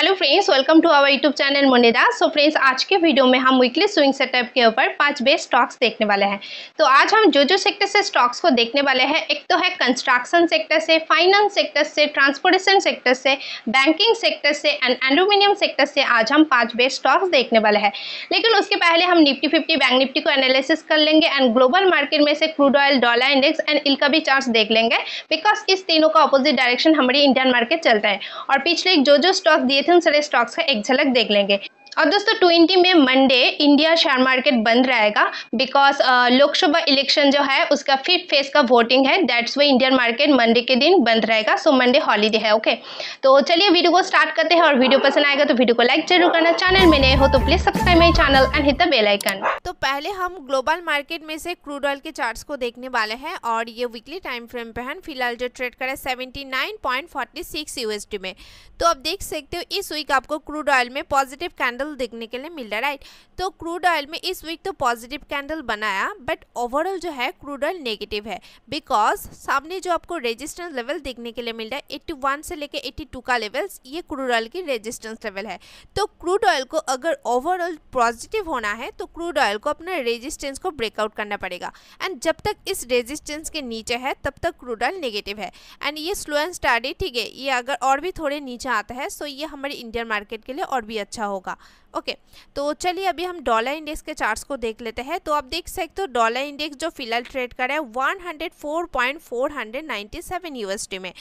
Hello friends welcome to our YouTube channel Munida so friends आज के video में हम वीकली स्विंग सेटअप के ऊपर पांच बेस स्टॉक्स देखने वाले हैं तो आज हम जो जो सेक्टर से स्टॉक्स को देखने वाले हैं एक तो है कंस्ट्रक्शन सेक्टर से फाइनेंस सेक्टर से ट्रांसपोर्टेशन सेक्टर से बैंकिंग सेक्टर से एंड एल्यूमिनियम सेक्टर से आज हम पाँच बेस स्टॉक्स देखने वाले हैं लेकिन उसके पहले हम निफ्टी फिफ्टी बैंक निफ्टी को एनालिसिस कर लेंगे एंड ग्लोबल मार्केट में से crude oil dollar index and इनका भी चार्ज देख लेंगे बिकॉज इस तीनों का अपोजिट डायरेक्शन हमारी इंडियन मार्केट चलता है और पिछले जो जो स्टॉक दिए रिसेंट सड़े स्टॉक्स का एक झलक देख लेंगे अब दोस्तों ट्वेंटी में मंडे इंडिया शेयर मार्केट बंद रहेगा बिकॉज लोकसभा इलेक्शन जो है उसका फिफ्थ फेज का वोटिंग है that's way Indian market Monday के दिन बंद रहेगा सो मंडे हॉलीडे है ओके तो चलिए वीडियो को स्टार्ट करते हैं और वीडियो पसंद आएगा तो वीडियो को लाइक जरूर करना चैनल में नए हो तो please subscribe my channel and hit the bell icon तो पहले हम ग्लोबल मार्केट में से क्रूड ऑयल के चार्ट को देखने वाले हैं और ये वीकली टाइम फ्रेम पे है फिलहाल जो ट्रेड करे seventy nine point forty six USD में तो आप देख सकते हो इस वीक आपको क्रूड ऑयल में पॉजिटिव कैंडल कैंडल देखने के लिए मिल रहा है राइट तो क्रूड ऑयल में इस वीक तो पॉजिटिव कैंडल बनाया बट ओवरऑल जो है क्रूड ऑयल नेगेटिव है बिकॉज सामने जो आपको रेजिस्टेंस लेवल देखने के लिए मिल रहा है एट्टी वन से लेकर एट्टी टू का लेवल्स ये क्रूड ऑयल की रेजिस्टेंस लेवल है तो क्रूड ऑयल को अगर ओवरऑल पॉजिटिव होना है तो क्रूड ऑयल को अपना रेजिस्टेंस को ब्रेकआउट करना पड़ेगा एंड जब तक इस रेजिस्टेंस के नीचे है तब तक क्रूड ऑयल नेगेटिव है एंड ये स्लो एंड स्टडी ठीक है ये अगर और भी थोड़े नीचे आता है सो ये हमारे इंडियन मार्केट के लिए और भी अच्छा होगा ओके तो चलिए अभी हम डॉलर इंडेक्स के चार्ट्स को देख लेते हैं तो आप देख सकते हो डॉलर इंडेक्स जो फिलहाल ट्रेड कर रहा है 104.497 यूएसडी में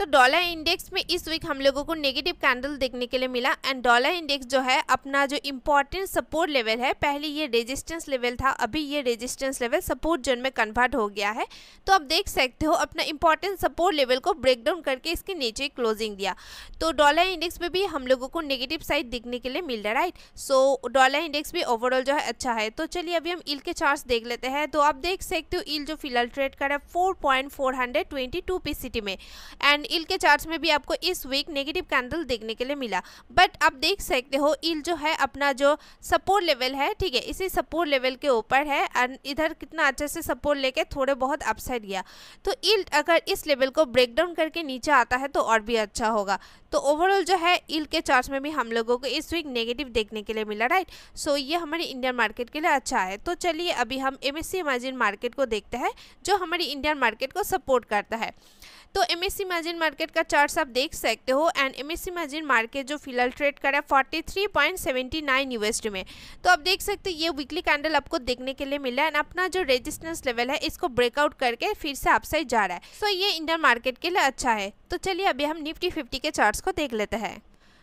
तो डॉलर इंडेक्स में इस वीक हम लोगों को नेगेटिव कैंडल देखने के लिए मिला एंड डॉलर इंडेक्स जो है अपना जो इम्पोर्टेंट सपोर्ट लेवल है पहले ये रेजिस्टेंस लेवल था अभी ये रेजिस्टेंस लेवल सपोर्ट जोन में कन्वर्ट हो गया है तो आप देख सकते हो अपना इम्पोर्टेंट सपोर्ट लेवल को ब्रेकडाउन करके इसके नीचे क्लोजिंग दिया तो डॉलर इंडेक्स में भी हम लोगों को नेगेटिव साइड देखने के लिए मिल रहा राइट सो डॉलर इंडेक्स भी ओवरऑल जो है अच्छा है तो चलिए अभी हम ईल के चार्ज देख लेते हैं तो आप देख सकते हो ईल जो फिलहाल ट्रेड कर रहा है four point four hundred twenty two P C T में एंड ईल के चार्ट में भी आपको इस वीक नेगेटिव कैंडल देखने के लिए मिला बट आप देख सकते हो ईल जो है अपना जो सपोर्ट लेवल है ठीक है इसी सपोर्ट लेवल के ऊपर है एंड इधर कितना अच्छे से सपोर्ट लेके थोड़े बहुत अपसाइड गया तो ईल अगर इस लेवल को ब्रेक डाउन करके नीचे आता है तो और भी अच्छा होगा तो ओवरऑल जो है ईल के चार्ट में भी हम लोगों को इस वीक नेगेटिव देखने के लिए मिला राइट सो so, ये हमारे इंडियन मार्केट के लिए अच्छा है तो चलिए अभी हम एम एस मार्जिन मार्केट को देखते हैं जो हमारी इंडियन मार्केट को सपोर्ट करता है तो एम एस मार्केट का चार्ट आप देख सकते हो एंड एम एस मार्केट जो फिलहाल ट्रेड कर रहा है forty three point seventy nine USD में तो आप देख सकते हो ये वीकली कैंडल आपको देखने के लिए मिला एंड अपना जो रेजिस्टेंस लेवल है इसको ब्रेकआउट करके फिर से साइड जा रहा है सो so, ये इंडियन मार्केट के लिए अच्छा है तो चलिए अभी हम निफ्टी फिफ्टी के चार्ट्स को देख लेते हैं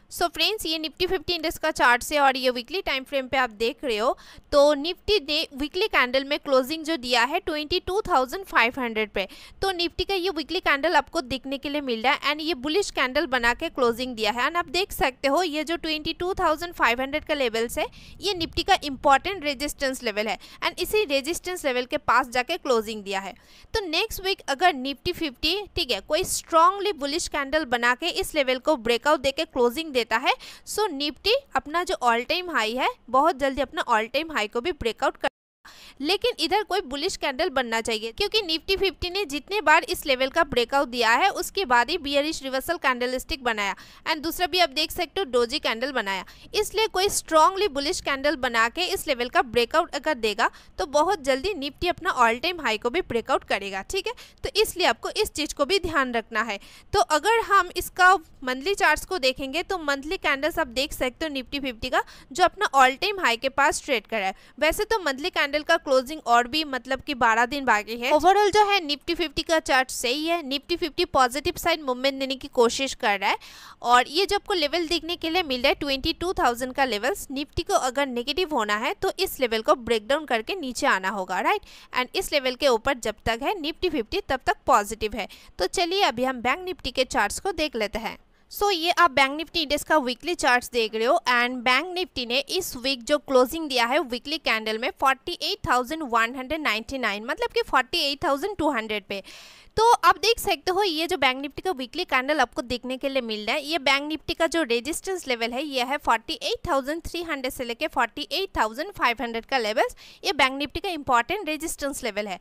सो so फ्रेंड्स ये निफ्टी फिफ्टी इंडेक्स का चार्ट से और ये वीकली टाइम फ्रेम पे आप देख रहे हो तो निफ्टी ने वीकली कैंडल में क्लोजिंग जो दिया है 22,500 पे तो निफ्टी का ये वीकली कैंडल आपको देखने के लिए मिल रहा है एंड ये बुलिश कैंडल बना के क्लोजिंग दिया है एंड आप देख सकते हो ये जो 22,500 का लेवल्स है ये निफ्टी का इंपॉर्टेंट रेजिस्टेंस लेवल है एंड इसी रेजिस्टेंस लेवल के पास जाके क्लोजिंग दिया है तो नेक्स्ट वीक अगर निफ्टी फिफ्टी ठीक है कोई स्ट्रांगली बुलिश कैंडल बना के इस लेवल को ब्रेकआउट दे क्लोजिंग देता है सो निफ्टी अपना जो ऑल टाइम हाई है बहुत जल्दी अपना ऑल टाइम हाई को भी ब्रेकआउट कर लेकिन इधर कोई बुलिश कैंडल बनना चाहिए क्योंकि निफ्टी फिफ्टी ने जितने बार इस लेवल का ब्रेकआउट दिया है उसके बाद ही बियरिश रिवर्सल कैंडल बनाया एंड दूसरा भी आप देख सकते हो डोजी कैंडल बनाया इसलिए कोई स्ट्रांगली बुलिश कैंडल बना के इस लेवल का ब्रेकआउट अगर देगा तो बहुत जल्दी निफ्टी अपना ऑल टाइम हाई को भी ब्रेकआउट करेगा ठीक है तो इसलिए आपको इस चीज़ को भी ध्यान रखना है तो अगर हम इसका मंथली चार्ट को देखेंगे तो मंथली कैंडल्स आप देख सकते हो निफ्टी फिफ्टी का जो अपना ऑल टाइम हाई के पास ट्रेड करा है वैसे तो मंथली कैंडल कैंडल का क्लोजिंग और भी मतलब कि 12 दिन बाकी है ओवरऑल जो है निफ्टी फिफ्टी का चार्ट सही है Nifty fifty positive side movement देने की कोशिश कर रहा है और ये जो आपको लेवल देखने के लिए मिल रहा है ट्वेंटी का लेवल्स निफ्टी को अगर नेगेटिव होना है तो इस लेवल को ब्रेक डाउन करके नीचे आना होगा राइट एंड इस लेवल के ऊपर जब तक है निफ्टी फिफ्टी तब तक पॉजिटिव है तो चलिए अभी हम बैंक निफ्टी के चार्ट को देख लेते हैं सो so, ये आप बैंक निफ्टी इंडेक्स का वीकली चार्ट्स देख रहे हो एंड बैंक निफ्टी ने इस वीक जो क्लोजिंग दिया है वीकली कैंडल में 48,199 मतलब कि 48,200 पे तो आप देख सकते हो ये जो बैंक निफ्टी का वीकली कैंडल आपको देखने के लिए मिल रहा है ये बैंक निफ्टी का जो रेजिस्टेंस लेवल है ये है 48,300 से लेके 48,500 का लेवल ये बैंक निफ्टी का इंपॉर्टेंट रेजिस्टेंस लेवल है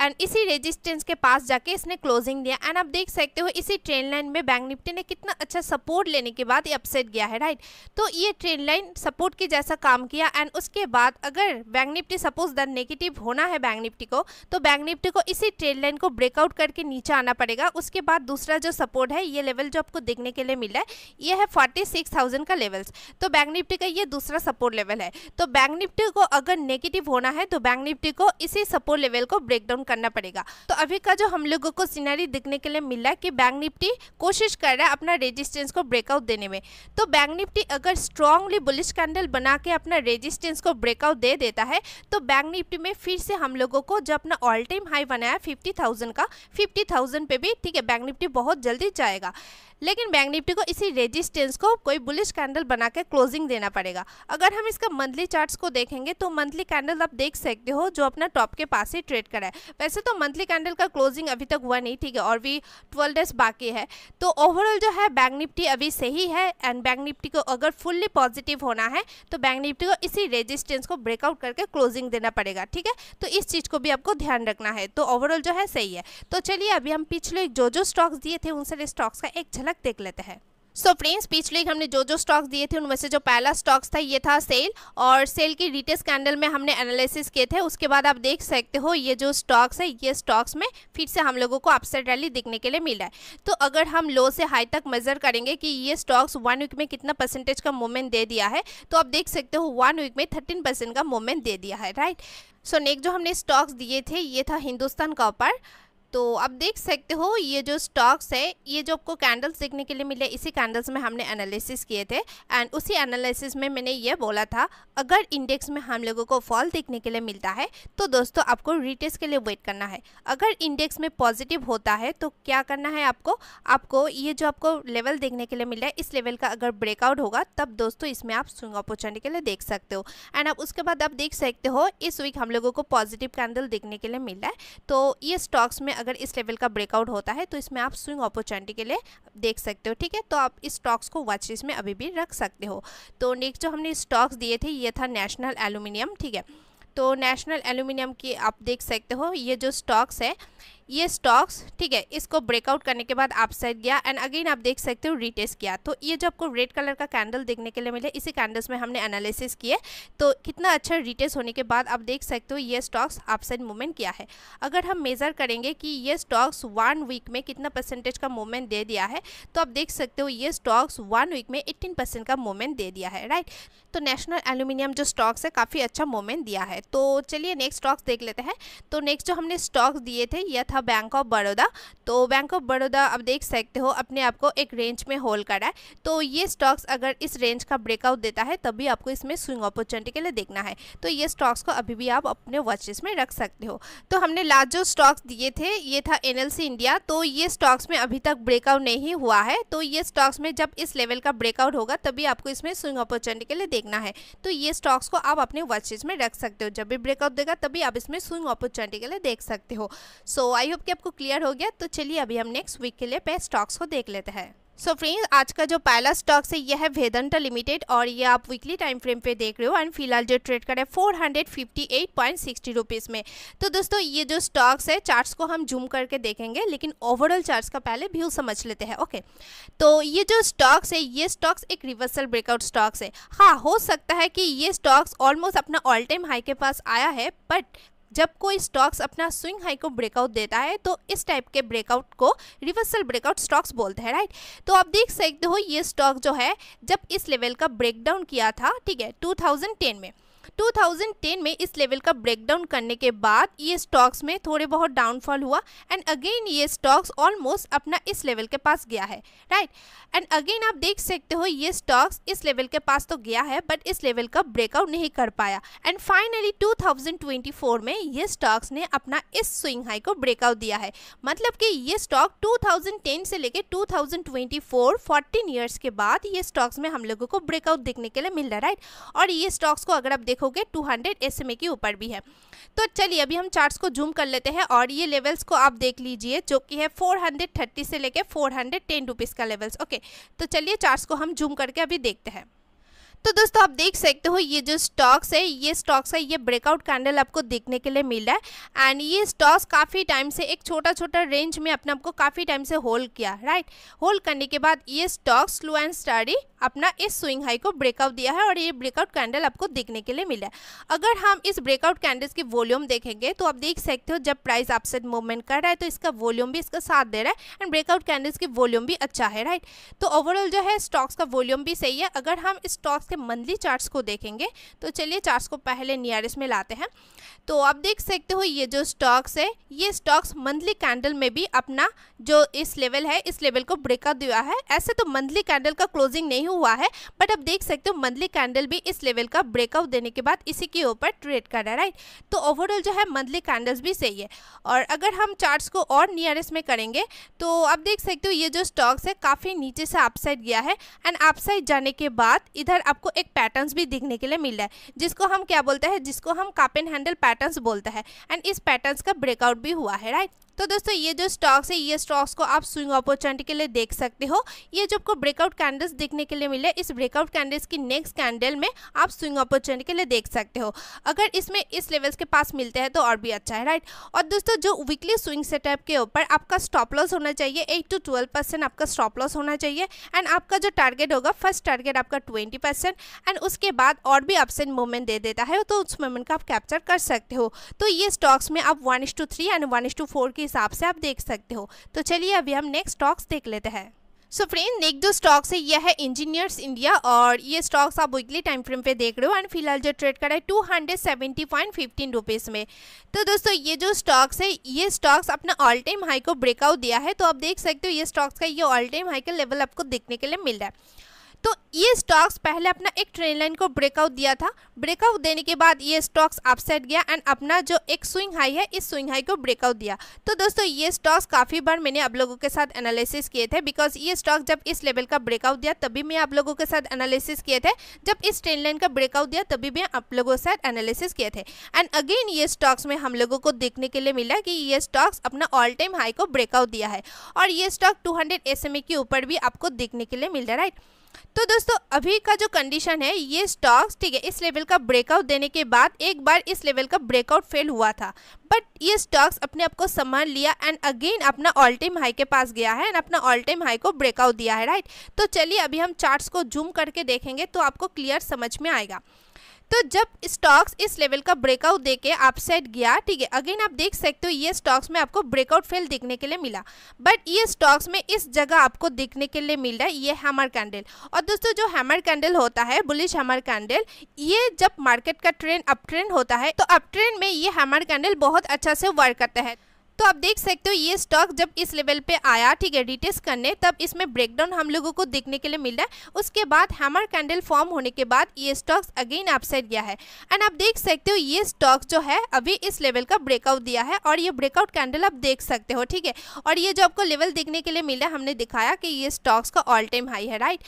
एंड इसी रेजिस्टेंस के पास जाके इसने क्लोजिंग दिया एंड आप देख सकते हो इसी ट्रेन लाइन में बैंक निफ्टी ने कितना अच्छा सपोर्ट लेने के बाद ये अपसेट गया है राइट तो ये ट्रेंड लाइन सपोर्ट के जैसा काम किया एंड उसके बाद अगर bank Nifty suppose the negative होना है बैंक निफ्टी को तो बैंक निफ्टी को इसी ट्रेंड लाइन को ब्रेकआउट करके नीचे आना पड़ेगा उसके बाद दूसरा जो सपोर्ट है ये लेवल जो आपको देखने के लिए मिला है ये है फोर्टी का लेवल्स तो बैंक निफ्टी का ये दूसरा सपोर्ट लेवल है तो बैंक निफ्टी को अगर नेगेटिव होना है तो बैंक निफ्टी को इसी सपोर्ट लेवल को ब्रेक डाउन करना पड़ेगा तो अभी का जो हम लोगों को सीनरी देखने के लिए मिला है कि बैंक निफ्टी कोशिश कर रहा है अपना रेजिस्टेंस को ब्रेकआउट देने में तो बैंक निफ्टी अगर स्ट्रांगली बुलिश कैंडल बना के अपना रेजिस्टेंस को ब्रेकआउट दे देता है तो बैंक निफ्टी में फिर से हम लोगों को जो अपना ऑल टाइम हाई बनाया फिफ्टी का फिफ्टी पे भी ठीक है बैंक निफ्टी बहुत जल्दी जाएगा लेकिन बैंक निफ्टी को इसी रेजिस्टेंस को कोई बुलिश कैंडल बना के क्लोजिंग देना पड़ेगा अगर हम इसका मंथली चार्ट्स को देखेंगे तो मंथली कैंडल आप देख सकते हो जो अपना टॉप के पास ही ट्रेड करा है वैसे तो मंथली कैंडल का क्लोजिंग अभी तक हुआ नहीं ठीक है और भी ट्वेल्व डेज बाकी है तो ओवरऑल जो है बैंक निफ्टी अभी सही है एंड बैंक निफ्टी को अगर फुल्ली पॉजिटिव होना है तो बैंक निफ्टी को इसी रेजिस्टेंस को ब्रेकआउट करके क्लोजिंग देना पड़ेगा ठीक है तो इस चीज़ को भी आपको ध्यान रखना है तो ओवरऑल जो है सही है तो चलिए अभी हम पिछले जो जो स्टॉक्स दिए थे उन सारे स्टॉक्स का एक झलक तक देख लेते हैं सो फ्रेंड्स पिछले वीक हमने जो जो स्टॉक्स दिए थे उनमें से जो पहला स्टॉक्स था ये था सेल और सेल की डिटेल्स कैंडल में हमने एनालिसिस किए थे उसके बाद आप देख सकते हो ये जो स्टॉक्स है ये स्टॉक्स में फिर से हम लोगों को अपसेट रैली दिखने के लिए मिल रहा है तो अगर हम लो से हाई तक मेजर करेंगे कि ये स्टॉक्स वन वीक में कितना परसेंटेज का मूवमेंट दे दिया है तो आप देख सकते हो वन वीक में थर्टीन का मूवमेंट दे दिया है राइट सो नेक्स्ट जो हमने स्टॉक्स दिए थे ये था हिंदुस्तान कॉपर तो आप देख सकते हो ये जो स्टॉक्स है ये जो आपको कैंडल्स देखने के लिए मिले इसी कैंडल्स में हमने एनालिसिस किए थे एंड उसी एनालिसिस में मैंने ये बोला था अगर इंडेक्स में हम लोगों को फॉल देखने के लिए मिलता है तो दोस्तों आपको रिटेस्ट के लिए वेट करना है अगर इंडेक्स में पॉजिटिव होता है तो क्या करना है आपको आपको ये जो आपको लेवल देखने के लिए मिला है इस लेवल का अगर ब्रेकआउट होगा तब दोस्तों इसमें आप स्विंग अपॉर्चुनिटी के लिए देख सकते हो एंड आप उसके बाद आप देख सकते हो इस वीक हम लोगों को पॉजिटिव कैंडल देखने के लिए मिला है तो ये स्टॉक्स में अगर इस लेवल का ब्रेकआउट होता है तो इसमें आप स्विंग अपॉर्चुनिटी के लिए देख सकते हो ठीक है तो आप इस स्टॉक्स को वॉच लिस्ट में अभी भी रख सकते हो तो नेक्स्ट जो हमने स्टॉक्स दिए थे ये था नेशनल एलुमिनियम ठीक है तो नेशनल एलुमिनियम की आप देख सकते हो ये जो स्टॉक्स है ये स्टॉक्स ठीक है इसको ब्रेकआउट करने के बाद अपसाइड गया एंड अगेन आप देख सकते हो रिटेस्ट किया तो ये जो आपको रेड कलर का कैंडल देखने के लिए मिले इसी कैंडल्स में हमने एनालिसिस किए तो कितना अच्छा रिटेस्ट होने के बाद आप देख सकते हो ये स्टॉक्स अपसाइड मूवमेंट किया है अगर हम मेज़र करेंगे कि ये स्टॉक्स वन वीक में कितना परसेंटेज का मूवमेंट दे दिया है तो आप देख सकते हो ये स्टॉक्स वन वीक में एट्टीन परसेंट का मूवमेंट दे दिया है राइट तो नेशनल एल्यूमिनियम जो स्टॉक्स है काफ़ी अच्छा मूवमेंट दिया है तो चलिए नेक्स्ट स्टॉक्स देख लेते हैं तो नेक्स्ट जो हमने स्टॉक्स दिए थे यह था था बैंक ऑफ बड़ौदा तो बैंक ऑफ बड़ौदा आप देख सकते हो अपने आप को एक रेंज में होल्ड करा है तो ये स्टॉक्स अगर इस रेंज का ब्रेकआउट देता है तभी आपको इसमें स्विंग अपॉर्चुनिटी के लिए देखना है तो ये स्टॉक्स को अभी भी आप अपने वॉचेस में रख सकते हो तो हमने लास्ट जो स्टॉक्स दिए थे ये था एन इंडिया तो ये स्टॉक्स में अभी तक ब्रेकआउट नहीं हुआ है तो ये स्टॉक्स में जब इस लेवल का ब्रेकआउट होगा तभी आपको इसमें स्विंग अपॉर्चुनिटी के लिए देखना है तो ये स्टॉक्स को आप अपने वॉचेज में रख सकते हो जब भी ब्रेकआउट देगा तभी आप इसमें स्विंग अपॉर्चुनिटी के लिए देख सकते हो सो आई आई होप कि आपको क्लियर हो गया तो चलिए अभी हम नेक्स्ट वीक के लिए पे स्टॉक्स को देख लेते हैं सो so फ्रेंड्स आज का जो पहला स्टॉक है यह है वेदंटा लिमिटेड और ये आप वीकली टाइम फ्रेम पे देख रहे हो एंड फिलहाल जो ट्रेड कर रहे हैं four hundred fifty eight point rupees में तो दोस्तों ये जो स्टॉक्स है चार्ट्स को हम जूम करके देखेंगे लेकिन ओवरऑल चार्ट्स का पहले व्यू समझ लेते हैं ओके तो ये जो स्टॉक्स है ये स्टॉक्स एक रिवर्सल ब्रेकआउट स्टॉक्स है हाँ हो सकता है कि ये स्टॉक्स ऑलमोस्ट अपना ऑल टाइम हाई के पास आया है बट जब कोई स्टॉक्स अपना स्विंग हाई को ब्रेकआउट देता है तो इस टाइप के ब्रेकआउट को रिवर्सल ब्रेकआउट स्टॉक्स बोलते हैं राइट तो आप देख सकते हो ये स्टॉक जो है जब इस लेवल का ब्रेकडाउन किया था ठीक है 2010 में 2010 में इस लेवल का ब्रेकडाउन करने के बाद ये स्टॉक्स में थोड़े बहुत डाउनफॉल हुआ एंड अगेन ये स्टॉक्स ऑलमोस्ट अपना इस लेवल के पास गया है राइट एंड अगेन आप देख सकते हो ये स्टॉक्स इस लेवल के पास तो गया है बट इस लेवल का ब्रेकआउट नहीं कर पाया एंड फाइनली 2024 में ये स्टॉक्स ने अपना इस स्विंग हाई को ब्रेकआउट दिया है मतलब कि ये स्टॉक 2010 से लेकर 2024 थाउजेंड इयर्स के बाद ये स्टॉक्स में हम लोगों को ब्रेकआउट देखने के लिए मिल रहा है राइट और ये स्टॉक्स को अगर आप देखोगे 200 एसएमए के ऊपर भी है तो चलिए अभी हम चार्ट्स को जूम कर लेते हैं और ये लेवल्स को आप देख लीजिए जो कि है 430 से लेके 410 रुपीस का लेवल्स ओके तो चलिए चार्ट्स को हम जूम करके अभी देखते हैं तो दोस्तों आप देख सकते हो ये जो स्टॉक्स है ये स्टॉक्स है ये ब्रेकआउट कैंडल आपको देखने के लिए मिल रहा है एंड ये स्टॉक्स काफ़ी टाइम से एक छोटा छोटा रेंज में अपने आपको काफ़ी टाइम से होल्ड किया राइट होल्ड करने के बाद ये स्टॉक्स स्लो एंड स्टडी अपना इस स्विंग हाई को ब्रेकआउट दिया है और ये ब्रेकआउट कैंडल आपको देखने के लिए मिला है अगर हम इस ब्रेकआउट कैंडल्स की वॉल्यूम देखेंगे तो आप देख सकते हो जब प्राइस अपसेट मूवमेंट कर रहा है तो इसका वॉल्यूम भी इसका साथ दे रहा है एंड ब्रेकआउट कैंडल्स की वॉल्यूम भी अच्छा है राइट तो ओवरऑल जो है स्टॉक्स का वॉल्यूम भी सही है अगर हम स्टॉक्स के मंथली चार्ट्स को देखेंगे तो चलिए चार्ट्स को पहले नियरेस्ट में लाते हैं तो आप देख सकते हो ये जो स्टॉक्स है ये स्टॉक्स मंथली कैंडल में भी अपना जो इस लेवल है इस लेवल को ब्रेकअप दिया है ऐसे तो मंथली कैंडल का क्लोजिंग नहीं हुआ है बट आप देख सकते हो मंथली कैंडल भी इस लेवल का ब्रेकआउट देने के बाद इसी के ऊपर ट्रेड कर रहा है राइट तो ओवरऑल जो है मंथली कैंडल्स भी सही है और अगर हम चार्ट्स को और नियरेस्ट में करेंगे तो आप देख सकते हो ये जो स्टॉक्स है काफ़ी नीचे से अपसाइड गया है एंड अपसाइड जाने के बाद इधर आपको आपको एक पैटर्न भी दिखने के लिए मिल रहा है जिसको हम क्या बोलते हैं जिसको हम कापेन एंड हैंडल पैटर्न बोलते हैं एंड इस पैटर्न का ब्रेकआउट भी हुआ है राइट तो दोस्तों ये जो स्टॉक्स है ये स्टॉक्स को आप स्विंग अपॉर्चुनिटी के लिए देख सकते हो ये जो आपको ब्रेकआउट कैंडल्स देखने के लिए मिले इस ब्रेकआउट कैंडल्स की नेक्स्ट कैंडल में आप स्विंग अपॉर्चुनिटी के लिए देख सकते हो अगर इसमें इस लेवल्स के पास मिलते हैं तो और भी अच्छा है राइट और दोस्तों जो वीकली स्विंग सेटअप के ऊपर आपका स्टॉप लॉस होना चाहिए एट टू ट्वेल्व परसेंट आपका स्टॉप लॉस होना चाहिए एंड आपका जो टारगेट होगा फर्स्ट टारगेट आपका ट्वेंटी परसेंट एंड उसके बाद और भी अपसेंट मूवमेंट दे देता है तो उस मूवमेंट का आप कैप्चर कर सकते हो तो ये स्टॉक्स में आप वन एंड वन की हिसाब से आप देख सकते हो तो चलिए अभी हम नेक्स्ट स्टॉक्स देख लेते हैं सो फ्रेंड नेक्स्ट जो स्टॉक्स है यह है इंजीनियर्स इंडिया और ये स्टॉक्स आप वीकली टाइम फ्रेम पे देख रहे हो एंड फिलहाल जो ट्रेड कर रहा है two hundred seventy point fifteen rupees में तो दोस्तों ये जो स्टॉक्स है ये स्टॉक्स अपना ऑल टाइम हाई को ब्रेकआउट दिया है तो आप देख सकते हो ये स्टॉक्स का ये ऑल टाइम हाई का लेवल आपको देखने के लिए मिल रहा है तो ये स्टॉक्स पहले अपना एक ट्रेन लाइन को ब्रेकआउट दिया था ब्रेकआउट देने के बाद ये स्टॉक्स अपसेट गया एंड अपना जो एक स्विंग हाई है इस स्विंग हाई को ब्रेकआउट दिया तो दोस्तों ये स्टॉक्स काफ़ी बार मैंने आप लोगों के साथ एनालिसिस किए थे बिकॉज ये स्टॉक जब इस लेवल का ब्रेकआउट दिया तभी मैं आप लोगों के साथ एनालिसिस किए थे जब इस ट्रेन लाइन का ब्रेकआउट दिया तभी मैं आप लोगों के साथ एनालिसिस किए थे एंड अगेन ये स्टॉक्स में हम लोगों को देखने के लिए मिला कि ये स्टॉक्स अपना ऑल टाइम हाई को ब्रेकआउट दिया है और ये स्टॉक टू हंड्रेड के ऊपर भी आपको देखने के लिए मिल रहा है राइट तो दोस्तों अभी का जो कंडीशन है ये स्टॉक्स ठीक है इस लेवल का ब्रेकआउट देने के बाद एक बार इस लेवल का ब्रेकआउट फेल हुआ था बट ये स्टॉक्स अपने आप को संभाल लिया एंड अगेन अपना ऑल टाइम हाई के पास गया है एंड अपना ऑल टाइम हाई को ब्रेकआउट दिया है राइट तो चलिए अभी हम चार्ट्स को जूम करके देखेंगे तो आपको क्लियर समझ में आएगा तो जब स्टॉक्स इस लेवल का ब्रेकआउट देके अपसेट गया ठीक है अगेन आप देख सकते हो ये स्टॉक्स में आपको ब्रेकआउट फेल देखने के लिए मिला बट ये स्टॉक्स में इस जगह आपको देखने के लिए मिल रहा है ये हैमर कैंडल और दोस्तों जो हैमर कैंडल होता है बुलिश हैमर कैंडल ये जब मार्केट का ट्रेंड अप ट्रेंड होता है तो अप ट्रेंड में ये हैमर कैंडल बहुत अच्छा से वर्क करता है तो आप देख सकते हो ये स्टॉक जब इस लेवल पे आया ठीक है रिटेस करने तब इसमें ब्रेकडाउन हम लोगों को देखने के लिए मिल रहा है उसके बाद हैमर कैंडल फॉर्म होने के बाद ये स्टॉक्स अगेन अपसाइड गया है एंड आप देख सकते हो ये स्टॉक जो है अभी इस लेवल का ब्रेकआउट दिया है और ये ब्रेकआउट कैंडल आप देख सकते हो ठीक है और ये जो आपको लेवल देखने के लिए मिल रहा है हमने दिखाया कि ये स्टॉक्स का ऑल टाइम हाई है राइट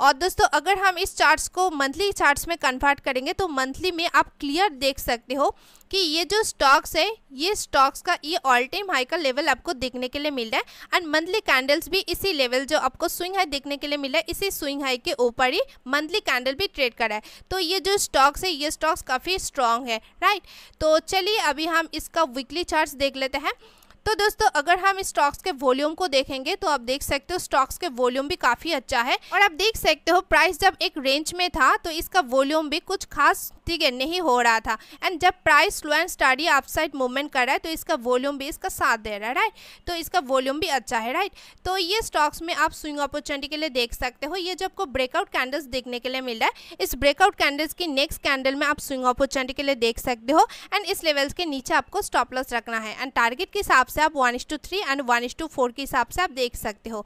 और दोस्तों अगर हम इस चार्ट्स को मंथली चार्ट्स में कन्वर्ट करेंगे तो मंथली में आप क्लियर देख सकते हो कि ये जो स्टॉक्स है ये स्टॉक्स का ये ऑल टाइम हाई का लेवल आपको देखने के लिए मिल रहा है एंड मंथली कैंडल्स भी इसी लेवल जो आपको स्विंग हाई देखने के लिए मिल रहा है इसी स्विंग हाई के ऊपर ही मंथली कैंडल भी ट्रेड रहा है तो ये जो स्टॉक्स है ये स्टॉक्स काफ़ी स्ट्रांग है राइट तो चलिए अभी हम इसका वीकली चार्ट देख लेते हैं तो दोस्तों अगर हम स्टॉक्स के वॉल्यूम को देखेंगे तो आप देख सकते हो स्टॉक्स के वॉल्यूम भी काफी अच्छा है और आप देख सकते हो प्राइस जब एक रेंज में था तो इसका वॉल्यूम भी कुछ खास ठीक है नहीं हो रहा था एंड जब price slow and steady upside movement कर रहा है तो इसका वॉल्यूम भी इसका साथ दे रहा है राइट तो इसका वॉल्यूम भी अच्छा है राइट तो ये स्टॉक्स में आप स्विंग अपॉर्चुनिटी के लिए देख सकते हो ये जो आपको ब्रेकआउट कैंडल्स देखने के लिए मिल रहा है इस ब्रेकआउट कैंडल्स की नेक्स्ट कैंडल में आप स्विंग अपॉर्चुनिटी के लिए देख सकते हो एंड इस लेवल्स के नीचे आपको स्टॉप लॉस रखना है एंड टारगेट के हिसाब हिसाब से आप one two three and one two four के हिसाब से आप देख सकते हो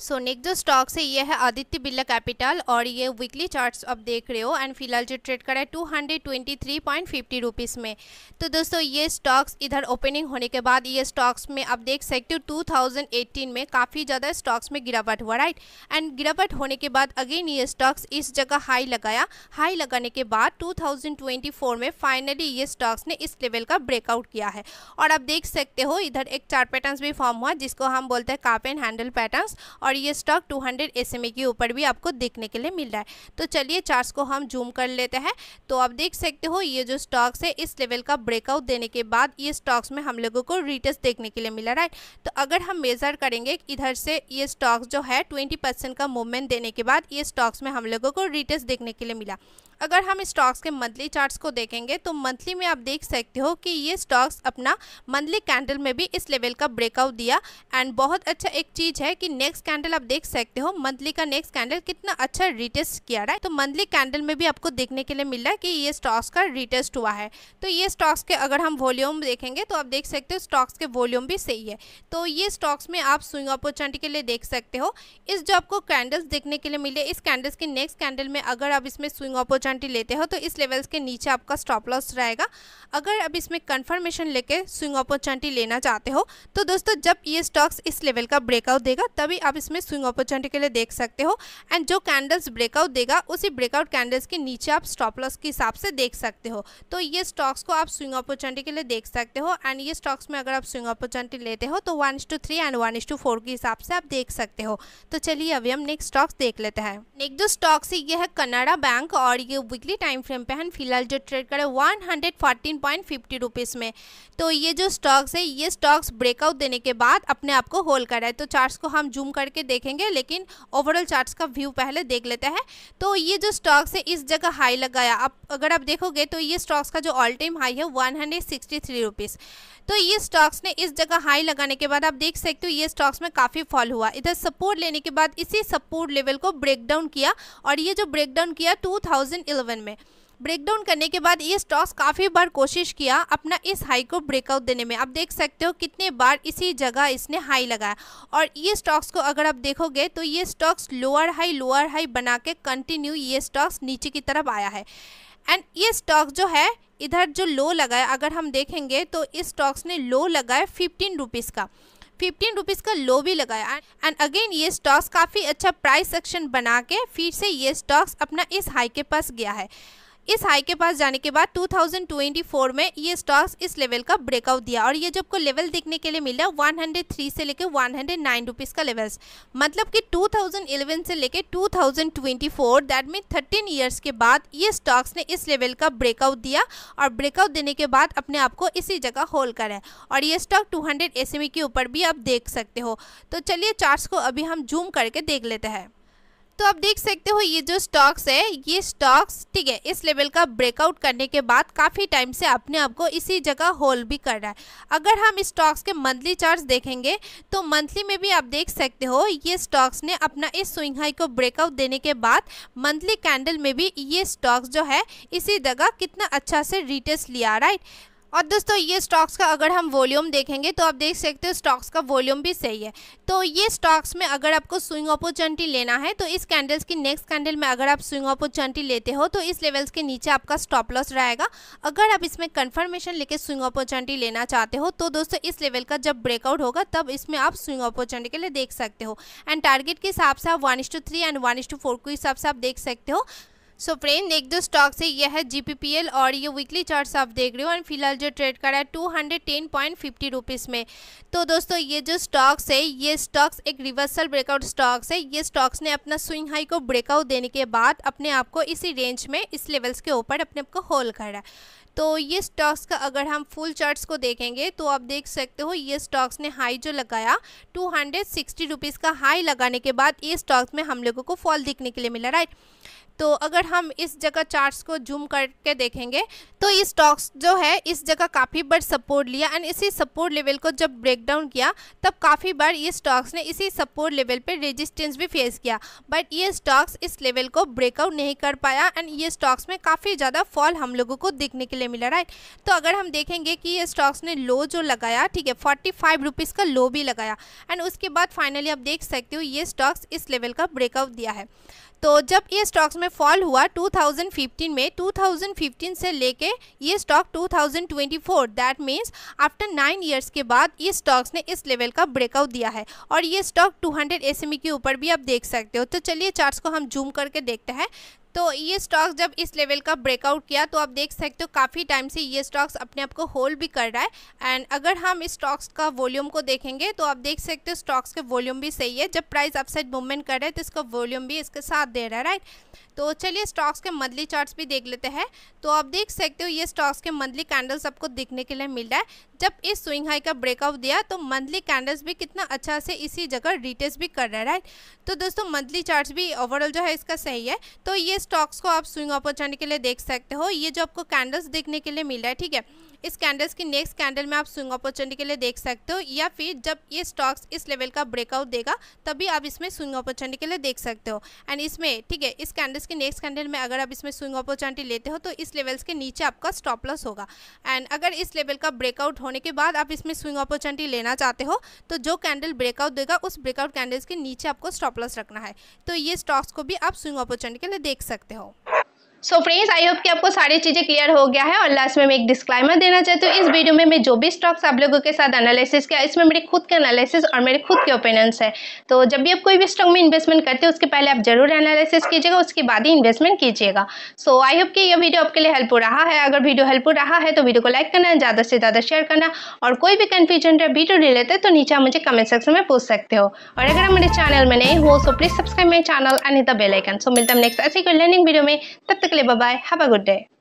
सो नेक्स्ट जो स्टॉक्स है ये है आदित्य बिरला कैपिटल और ये वीकली चार्ट्स आप देख रहे हो एंड फिलहाल जो ट्रेड करा है two hundred twenty three point fifty rupees में तो दोस्तों ये स्टॉक्स इधर ओपनिंग होने के बाद ये स्टॉक्स में आप देख सकते हो टू थाउजेंड एटीन में काफ़ी ज़्यादा स्टॉक्स में गिरावट हुआ राइट एंड गिरावट होने के बाद अगेन ये स्टॉक्स इस जगह हाई लगाया हाई लगाने के बाद टू थाउजेंड ट्वेंटी फोर में फाइनली ये स्टॉक्स ने इस लेवल का ब्रेकआउट किया है और आप देख सकते हो इधर एक चार्ट पैटर्न भी फॉर्म हुआ जिसको हम बोलते हैं काप एंड हैंडल पैटर्न और ये स्टॉक 200 हंड्रेड के ऊपर भी आपको देखने के लिए मिल रहा है तो चलिए चार्ट्स को हम जूम कर लेते हैं तो आप देख सकते हो ये जो स्टॉक्स है इस लेवल का ब्रेकआउट देने के बाद ये स्टॉक्स में हम लोगों को रिटर्स देखने के लिए मिला राइट तो अगर हम मेज़र करेंगे इधर से ये स्टॉक्स जो है ट्वेंटी का मूवमेंट देने के बाद ये स्टॉक्स में हम लोगों को रिटर्स देखने के लिए मिला अगर हम स्टॉक्स के मंथली चार्ट्स को देखेंगे तो मंथली में आप देख सकते हो कि ये स्टॉक्स अपना मंथली कैंडल में भी इस लेवल का ब्रेकआउट दिया एंड बहुत अच्छा एक चीज़ है कि नेक्स्ट कैंडल आप देख सकते हो मंथली का नेक्स्ट कैंडल कितना अच्छा रिटेस्ट किया रहा है तो मंथली कैंडल में भी आपको देखने के लिए मिला कि ये स्टॉक्स का रिटेस्ट हुआ है तो ये स्टॉक्स के अगर हम वॉल्यूम देखेंगे तो आप देख सकते हो स्टॉक्स के वॉल्यूम भी सही है तो ये स्टॉक्स में आप स्विंग अपॉर्चुनिटी के लिए देख सकते हो इस जो आपको कैंडल्स देखने के लिए मिले इस कैंडल्स के नेक्स्ट कैंडल में अगर आप इसमें स्विंग अपॉर्चुनिटी अपॉर्चुनिटी लेते हो तो इस लेवल्स के नीचे आपका स्टॉप लॉस रहेगा अगर अब इसमें कन्फर्मेशन लेके स्विंग अपॉर्चुनिटी लेना चाहते हो तो दोस्तों जब ये स्टॉक्स इस लेवल का ब्रेकआउट देगा तभी आप इसमें स्विंग अपॉर्चुनिटी के लिए देख सकते हो एंड जो कैंडल्स ब्रेकआउट देगा उसी ब्रेकआउट कैंडल्स के नीचे आप स्टॉप लॉस के हिसाब से देख सकते हो तो ये स्टॉक्स को आप स्विंग अपॉर्चुनिटी के लिए देख सकते हो एंड ये स्टॉक्स में अगर आप स्विंग अपॉर्चुनिटी लेते हो तो one two three and one two four के हिसाब से आप देख सकते हो तो चलिए अभी हम नेक्स्ट स्टॉक्स देख लेते हैं नेक्स्ट जो स्टॉक्स है ये है कनाडा बैंक और ये ये वीकली टाइम फ्रेम पे हम फिलहाल जो ट्रेड करें one hundred fourteen point fifty rupees में तो ये जो स्टॉक्स है ये स्टॉक्स ब्रेकआउट देने के बाद अपने आप को होल्ड कर रहा है तो चार्ट्स को हम जूम करके देखेंगे लेकिन ओवरऑल चार्ट्स का व्यू पहले देख लेते हैं तो ये जो स्टॉक्स है इस जगह हाई लगाया अब अगर आप देखोगे तो ये स्टॉक्स का जो ऑल टाइम हाई है one hundred sixty three rupees तो ये स्टॉक्स ने इस जगह हाई लगाने के बाद आप देख सकते हो ये स्टॉक्स में काफ़ी फॉल हुआ इधर सपोर्ट लेने के बाद इसी सपोर्ट लेवल को ब्रेकडाउन किया और ये जो ब्रेकडाउन किया टू 2011 में ब्रेकडाउन करने के बाद ये स्टॉक्स काफ़ी बार कोशिश किया अपना इस हाई को ब्रेकआउट देने में आप देख सकते हो कितने बार इसी जगह इसने हाई लगाया और ये स्टॉक्स को अगर आप देखोगे तो ये stocks lower high lower high बना के कंटिन्यू ये स्टॉक्स नीचे की तरफ आया है एंड ये स्टॉक जो है इधर जो लो लगाया अगर हम देखेंगे तो इस स्टॉक्स ने लो लगाया फिफ्टीन रुपीज़ का फिफ्टीन रुपीज़ का लो भी लगाया एंड अगेन ये स्टॉक्स काफ़ी अच्छा प्राइस सेक्शन बना के फिर से ये स्टॉक्स अपना इस हाई के पास गया है इस हाई के पास जाने के बाद 2024 में ये स्टॉक्स इस लेवल का ब्रेकआउट दिया और ये जब को लेवल देखने के लिए मिला 103 से लेकर 109 हंड्रेड का लेवल्स मतलब कि 2011 से लेकर 2024 दैट मीन 13 ईयर्स के बाद ये स्टॉक्स ने इस लेवल का ब्रेकआउट दिया और ब्रेकआउट देने के बाद अपने आप को इसी जगह होल्ड करें और ये स्टॉक टू हंड्रेड के ऊपर भी आप देख सकते हो तो चलिए चार्ट को अभी हम जूम करके देख लेते हैं तो आप देख सकते हो ये जो स्टॉक्स है ये स्टॉक्स ठीक है इस लेवल का ब्रेकआउट करने के बाद काफ़ी टाइम से अपने आप को इसी जगह होल्ड भी कर रहा है अगर हम स्टॉक्स के मंथली चार्ट देखेंगे तो मंथली में भी आप देख सकते हो ये स्टॉक्स ने अपना इस स्विंग हाई को ब्रेकआउट देने के बाद मंथली कैंडल में भी ये स्टॉक्स जो है इसी जगह कितना अच्छा से रिटेस्ट लिया राइट और दोस्तों ये स्टॉक्स का अगर हम वॉल्यूम देखेंगे तो आप देख सकते हो स्टॉक्स का वॉल्यूम भी सही है तो ये स्टॉक्स में अगर आपको स्विंग अपॉर्चुनिटी लेना है तो इस कैंडल्स की नेक्स्ट कैंडल में अगर आप स्विंग अपॉर्चुनिटी लेते हो तो इस लेवल्स के नीचे आपका स्टॉप लॉस रहेगा अगर आप इसमें कन्फर्मेशन लेकर स्विंग अपॉर्चुनिटी लेना चाहते हो तो दोस्तों इस लेवल का जब ब्रेकआउट होगा तब इसमें आप स्विंग अपॉर्चुनिटी के लिए देख सकते हो एंड टारगेट के हिसाब से आप वन एंड वन के हिसाब से आप देख सकते हो सो फ्रेंड एक दो स्टॉक से यह है जी और ये वीकली चार्ट्स आप देख रहे हो एंड फिलहाल जो ट्रेड कर रहा है two hundred ten point fifty rupees में तो दोस्तों ये जो स्टॉक्स है ये स्टॉक्स एक रिवर्सल ब्रेकआउट स्टॉक्स है ये स्टॉक्स ने अपना स्विंग हाई को ब्रेकआउट देने के बाद अपने आप को इसी रेंज में इस लेवल्स के ऊपर अपने आप को होल्ड कर रहा है तो ये स्टॉक्स का अगर हम फुल चार्ट्स को देखेंगे तो आप देख सकते हो ये स्टॉक्स ने हाई जो लगाया टू हंड्रेड सिक्सटी रुपीज़ का हाई लगाने के बाद ये स्टॉक्स में हम लोगों को फॉल दिखने के लिए मिला राइट तो अगर हम इस जगह चार्ट्स को जूम करके देखेंगे तो ये स्टॉक्स जो है इस जगह काफ़ी बार सपोर्ट लिया एंड इसी सपोर्ट लेवल को जब ब्रेकडाउन किया तब काफ़ी बार ये स्टॉक्स ने इसी सपोर्ट लेवल पे रेजिस्टेंस भी फेस किया बट ये स्टॉक्स इस लेवल को ब्रेकआउट नहीं कर पाया एंड ये स्टॉक्स में काफ़ी ज़्यादा फॉल हम लोगों को देखने के लिए मिला राइट तो अगर हम देखेंगे कि ये स्टॉक्स ने लो जो लगाया ठीक है फोर्टी फाइव का लो भी लगाया एंड उसके बाद फाइनली आप देख सकते हो ये स्टॉक्स इस लेवल का ब्रेकआउट दिया है तो जब ये स्टॉक्स में फॉल हुआ 2015 में 2015 से लेके ये stock 2024 that means after nine years के बाद ये स्टॉक्स ने इस लेवल का ब्रेकआउट दिया है और ये स्टॉक 200 एसएमई के ऊपर भी आप देख सकते हो तो चलिए चार्ट्स को हम जूम करके देखते हैं तो ये स्टॉक्स जब इस लेवल का ब्रेकआउट किया तो आप देख सकते हो काफ़ी टाइम से ये स्टॉक्स अपने आप को होल्ड भी कर रहा है एंड अगर हम इस स्टॉक्स का वॉल्यूम को देखेंगे तो आप देख सकते हो स्टॉक्स के वॉल्यूम भी सही है जब प्राइस अपसाइड मूवमेंट कर रहा है तो इसका वॉल्यूम भी इसके साथ दे रहा है राइट तो चलिए स्टॉक्स के मंथली चार्ट्स भी देख लेते हैं तो आप देख सकते हो ये स्टॉक्स के मंथली कैंडल्स आपको दिखने के लिए मिल रहा है जब इस स्विंग हाई का ब्रेकआउट दिया तो मंथली कैंडल्स भी कितना अच्छा से इसी जगह रिटेस भी कर रहा है राइट तो दोस्तों मंथली चार्ट्स भी ओवरऑल जो है इसका सही है तो ये स्टॉक्स को आप स्विंग अपॉर्चुनिटी के लिए देख सकते हो ये जो आपको कैंडल्स देखने के लिए मिला है ठीक है इस कैंडल्स की नेक्स्ट कैंडल में आप स्विंग अपॉर्चुनिटी के लिए देख सकते हो या फिर जब ये स्टॉक्स इस लेवल का ब्रेकआउट देगा तभी आप इसमें स्विंग अपॉर्चुनिटी के लिए देख सकते हो एंड इसमें ठीक है इस कैंडल्स की नेक्स्ट कैंडल में अगर आप इसमें स्विंग अपॉर्चुनिटी लेते हो तो इस लेवल्स के नीचे आपका स्टॉप लॉस होगा एंड अगर इस लेवल का ब्रेकआउट होने के बाद आप इसमें स्विंग अपॉर्चुनिटी लेना चाहते हो तो जो कैंडल ब्रेकआउट देगा उस ब्रेकआउट कैंडल्स के नीचे आपको स्टॉप लॉस रखना है तो ये स्टॉक्स को भी आप स्विंग अपॉर्चुनिटी के लिए देख सकते हो सो फ्रेंड्स आई होप कि आपको सारी चीज़ें क्लियर हो गया है और लास्ट में मैं एक डिस्क्लाइमर देना चाहती हूँ इस वीडियो में मैं जो भी स्टॉक्स आप लोगों के साथ एनालिसिस किया इसमें मेरे खुद के एनालिसिस और मेरे खुद के ओपिनियंस है तो जब भी आप कोई भी स्टॉक में इन्वेस्टमेंट करते हो उसके पहले आप जरूर एनालिसिस कीजिएगा उसके बाद ही इन्वेस्टमेंट कीजिएगा सो आई होप कि यह वीडियो आपके लिए हेल्पफुल रहा है अगर वीडियो हेल्पफुल रहा है तो वीडियो को लाइक करना ज़्यादा से ज़्यादा शेयर करना और कोई भी कन्फ्यूजन रहे वीडियो रिलेटेड तो नीचे मुझे कमेंट सेक्शन में पूछ सकते हो और अगर आप मेरे चैनल में नहीं हो so please subscribe my channel and the bell icon so मिलता हूँ नेक्स्ट ऐसी कोई लर्निंग वीडियो में तब तक quickly. Bye bye. Have a good day.